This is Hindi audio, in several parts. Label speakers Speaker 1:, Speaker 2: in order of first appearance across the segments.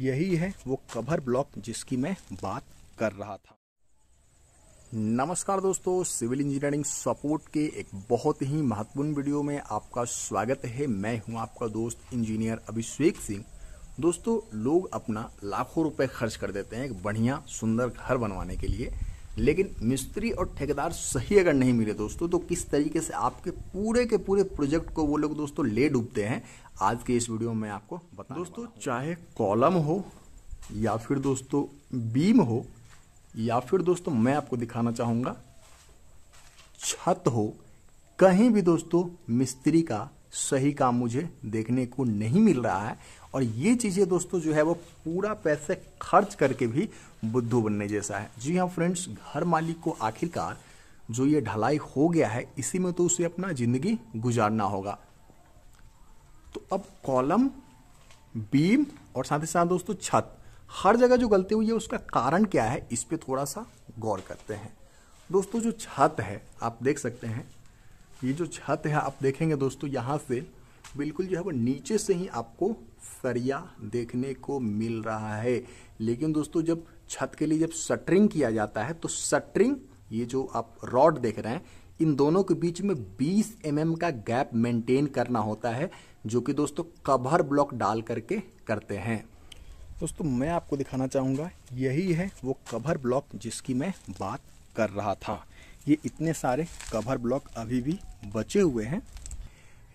Speaker 1: यही है वो कवर ब्लॉक जिसकी मैं बात कर रहा था नमस्कार दोस्तों सिविल इंजीनियरिंग सपोर्ट के एक बहुत ही महत्वपूर्ण वीडियो में आपका स्वागत है मैं हूं आपका दोस्त इंजीनियर अभिषेक सिंह दोस्तों लोग अपना लाखों रुपए खर्च कर देते हैं एक बढ़िया सुंदर घर बनवाने के लिए लेकिन मिस्त्री और ठेकेदार सही अगर नहीं मिले दोस्तों तो किस तरीके से आपके पूरे के पूरे प्रोजेक्ट को वो लोग दोस्तों ले डूबते हैं आज के इस वीडियो में आपको बता दोस्तों चाहे कॉलम हो या फिर दोस्तों बीम हो या फिर दोस्तों मैं आपको दिखाना चाहूँगा छत हो कहीं भी दोस्तों मिस्त्री का सही काम मुझे देखने को नहीं मिल रहा है और ये चीज़ें दोस्तों जो है वो पूरा पैसे खर्च करके भी बुद्धू बनने जैसा है जी हाँ फ्रेंड्स घर मालिक को आखिरकार जो ये ढलाई हो गया है इसी में तो उसे अपना ज़िंदगी गुजारना होगा तो अब कॉलम बीम और साथ ही साथ दोस्तों छत हर जगह जो गलती हुई है उसका कारण क्या है इस पर थोड़ा सा गौर करते हैं दोस्तों जो छत है आप देख सकते हैं ये जो छत है आप देखेंगे दोस्तों यहाँ से बिल्कुल जो है वो नीचे से ही आपको सरिया देखने को मिल रहा है लेकिन दोस्तों जब छत के लिए जब सटरिंग किया जाता है तो सटरिंग ये जो आप रॉड देख रहे हैं इन दोनों के बीच में 20 एम mm का गैप मेंटेन करना होता है जो कि दोस्तों कवर ब्लॉक डाल करके करते हैं दोस्तों मैं आपको दिखाना चाहूँगा यही है वो कवर ब्लॉक जिसकी मैं बात कर रहा था ये इतने सारे कवर ब्लॉक अभी भी बचे हुए हैं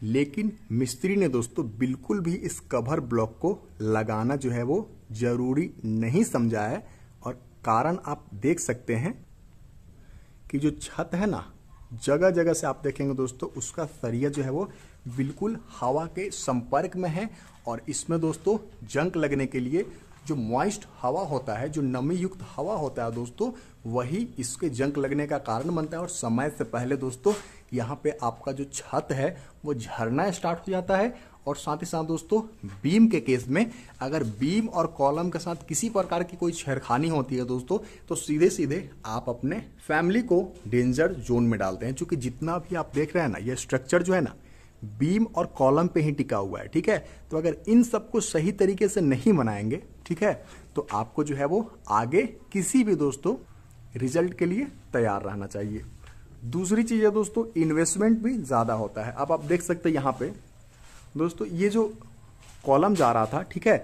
Speaker 1: लेकिन मिस्त्री ने दोस्तों बिल्कुल भी इस कवर ब्लॉक को लगाना जो है वो जरूरी नहीं समझा है और कारण आप देख सकते हैं कि जो छत है ना जगह जगह से आप देखेंगे दोस्तों उसका सरिया जो है वो बिल्कुल हवा के संपर्क में है और इसमें दोस्तों जंक लगने के लिए जो मॉइस्ट हवा होता है जो नमी युक्त हवा होता है दोस्तों वही इसके जंक लगने का कारण बनता है और समय से पहले दोस्तों यहाँ पे आपका जो छत है वो झरना स्टार्ट हो जाता है और साथ ही साथ दोस्तों बीम के केस में अगर बीम और कॉलम के साथ किसी प्रकार की कोई छेड़खानी होती है दोस्तों तो सीधे सीधे आप अपने फैमिली को डेंजर जोन में डालते हैं क्योंकि जितना भी आप देख रहे हैं ना ये स्ट्रक्चर जो है ना बीम और कॉलम पे ही टिका हुआ है ठीक है तो अगर इन सबको सही तरीके से नहीं बनाएंगे ठीक है तो आपको जो है वो आगे किसी भी दोस्तों रिजल्ट के लिए तैयार रहना चाहिए दूसरी चीज़ है दोस्तों इन्वेस्टमेंट भी ज़्यादा होता है अब आप देख सकते हैं यहां पे दोस्तों ये जो कॉलम जा रहा था ठीक है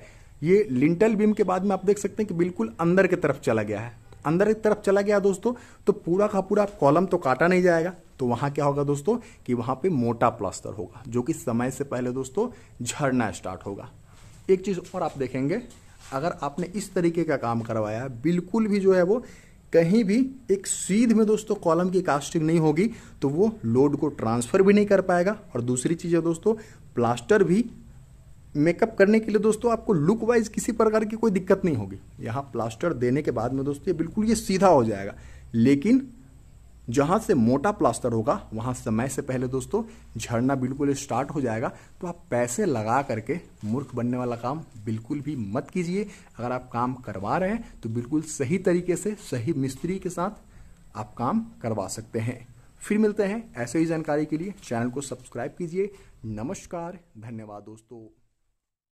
Speaker 1: ये लिंटल बीम के बाद में आप देख सकते हैं कि बिल्कुल अंदर की तरफ चला गया है अंदर की तरफ चला गया दोस्तों तो पूरा का पूरा कॉलम तो काटा नहीं जाएगा तो वहां क्या होगा दोस्तों कि वहां पे मोटा प्लास्टर होगा जो कि समय से पहले दोस्तों झरना स्टार्ट होगा एक चीज़ और आप देखेंगे अगर आपने इस तरीके का काम करवाया बिल्कुल भी जो है वो कहीं भी एक सीध में दोस्तों कॉलम की कास्टिंग नहीं होगी तो वो लोड को ट्रांसफ़र भी नहीं कर पाएगा और दूसरी चीज़ है दोस्तों प्लास्टर भी मेकअप करने के लिए दोस्तों आपको लुक वाइज किसी प्रकार की कोई दिक्कत नहीं होगी यहाँ प्लास्टर देने के बाद में दोस्तों ये बिल्कुल ये सीधा हो जाएगा लेकिन जहाँ से मोटा प्लास्टर होगा वहाँ समय से पहले दोस्तों झड़ना बिल्कुल स्टार्ट हो जाएगा तो आप पैसे लगा करके मूर्ख बनने वाला काम बिल्कुल भी मत कीजिए अगर आप काम करवा रहे हैं तो बिल्कुल सही तरीके से सही मिस्त्री के साथ आप काम करवा सकते हैं फिर मिलते हैं ऐसे ही जानकारी के लिए चैनल को सब्सक्राइब कीजिए नमस्कार धन्यवाद दोस्तों